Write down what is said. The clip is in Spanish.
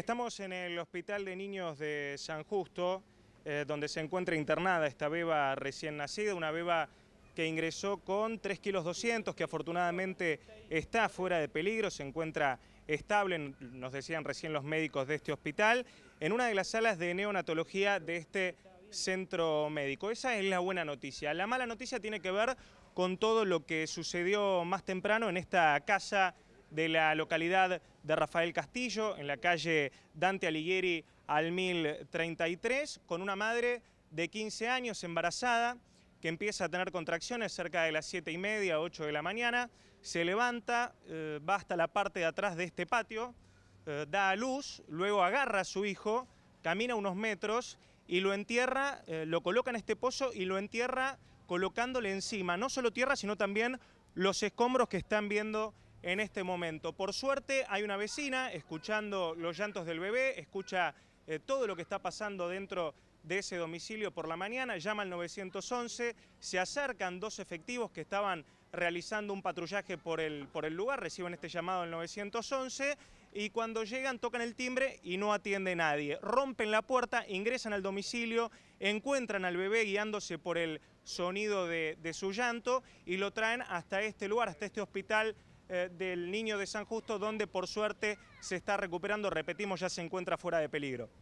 estamos en el Hospital de Niños de San Justo, eh, donde se encuentra internada esta beba recién nacida, una beba que ingresó con 3 kilos 200, que afortunadamente está fuera de peligro, se encuentra estable, nos decían recién los médicos de este hospital, en una de las salas de neonatología de este centro médico. Esa es la buena noticia. La mala noticia tiene que ver con todo lo que sucedió más temprano en esta casa de la localidad de Rafael Castillo, en la calle Dante Alighieri al 1033, con una madre de 15 años embarazada que empieza a tener contracciones cerca de las 7 y media, 8 de la mañana, se levanta, eh, va hasta la parte de atrás de este patio, eh, da a luz, luego agarra a su hijo, camina unos metros y lo entierra, eh, lo coloca en este pozo y lo entierra colocándole encima no solo tierra, sino también los escombros que están viendo en este momento. Por suerte hay una vecina escuchando los llantos del bebé, escucha eh, todo lo que está pasando dentro de ese domicilio por la mañana, llama al 911, se acercan dos efectivos que estaban realizando un patrullaje por el, por el lugar, reciben este llamado al 911 y cuando llegan tocan el timbre y no atiende nadie. Rompen la puerta, ingresan al domicilio, encuentran al bebé guiándose por el sonido de, de su llanto y lo traen hasta este lugar, hasta este hospital eh, del Niño de San Justo, donde por suerte se está recuperando, repetimos, ya se encuentra fuera de peligro.